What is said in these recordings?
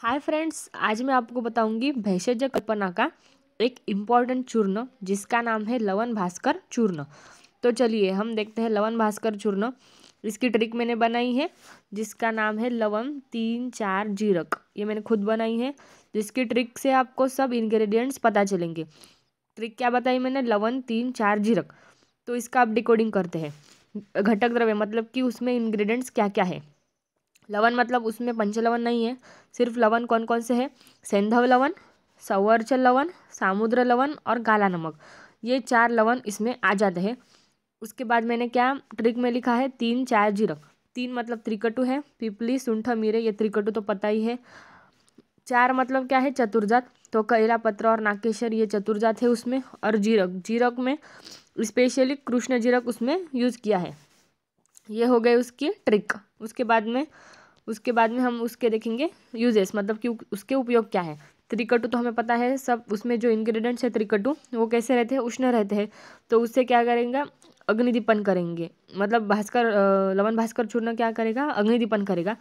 hi friends आज मैं आपको बताऊंगी भैषज कल्पना का एक इम्पॉर्टेंट चूर्ण जिसका नाम है लवन भास्कर चूर्ण तो चलिए हम देखते हैं लवन भास्कर चूर्ण इसकी ट्रिक मैंने बनाई है जिसका नाम है लवन तीन चार जीरक ये मैंने खुद बनाई है जिसकी ट्रिक से आपको सब इन्ग्रीडियंट्स पता चलेंगे ट्रिक क्या बताई मैंने लवन तीन चार जीरक तो इसका आप डिकोडिंग करते हैं घटक द्रव्य मतलब कि उसमें इन्ग्रीडियंट्स क्या क्या है लवन मतलब उसमें पंचलवन नहीं है सिर्फ लवन कौन कौन से है सेंधव लवन सवरचल लवन सामुद्र लवन और काला नमक ये चार लवन इसमें आ जाते हैं उसके बाद मैंने क्या ट्रिक में लिखा है तीन चार जीरक तीन मतलब त्रिकटु है पिपली सुंठ मीरे ये त्रिकटु तो पता ही है चार मतलब क्या है चतुर्जात तो कैला पत्र और नाकेश्वर ये चतुर्जात है उसमें और जीरक जीरक में स्पेशली कृष्ण जीरक उसमें यूज़ किया है ये हो गए उसकी ट्रिक उसके बाद में उसके बाद में हम उसके देखेंगे यूजेस मतलब कि उसके उपयोग क्या है त्रिकटू तो हमें पता है सब उसमें जो इंग्रेडिएंट्स है त्रिकटू वो कैसे रहते हैं उष्ण रहते हैं तो उससे क्या करेंगे अग्निदीपन करेंगे मतलब भास्कर लवन भास्कर चूर्ण क्या करेगा अग्निदीपन करेगा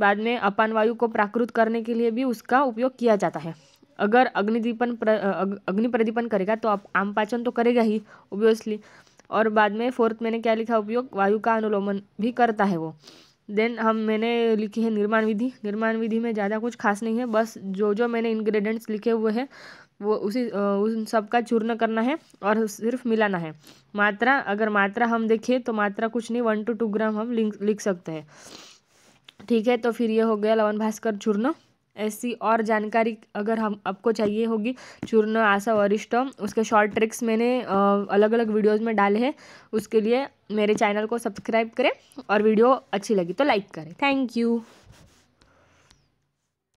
बाद में अपान वायु को प्राकृत करने के लिए भी उसका उपयोग किया जाता है अगर अग्निदीपन अग्नि प्रदीपन करेगा तो आप आम पाचन तो करेगा ही ओब्वियसली और बाद में फोर्थ मैंने क्या लिखा उपयोग वायु का अनुलोमन भी करता है वो देन हम मैंने लिखी है निर्माण विधि निर्माण विधि में ज़्यादा कुछ खास नहीं है बस जो जो मैंने इंग्रेडिएंट्स लिखे हुए हैं वो उसी उन सब का चूर्ण करना है और सिर्फ मिलाना है मात्रा अगर मात्रा हम देखें तो मात्रा कुछ नहीं वन टू टू ग्राम हम लिख सकते हैं ठीक है तो फिर ये हो गया लवन भास्कर चूर्ण ऐसी और जानकारी अगर हम आपको चाहिए होगी चूर्ण आशा वरिष्ठ उसके शॉर्ट ट्रिक्स मैंने अलग अलग वीडियोज़ में डाले हैं उसके लिए मेरे चैनल को सब्सक्राइब करें और वीडियो अच्छी लगी तो लाइक करें थैंक यू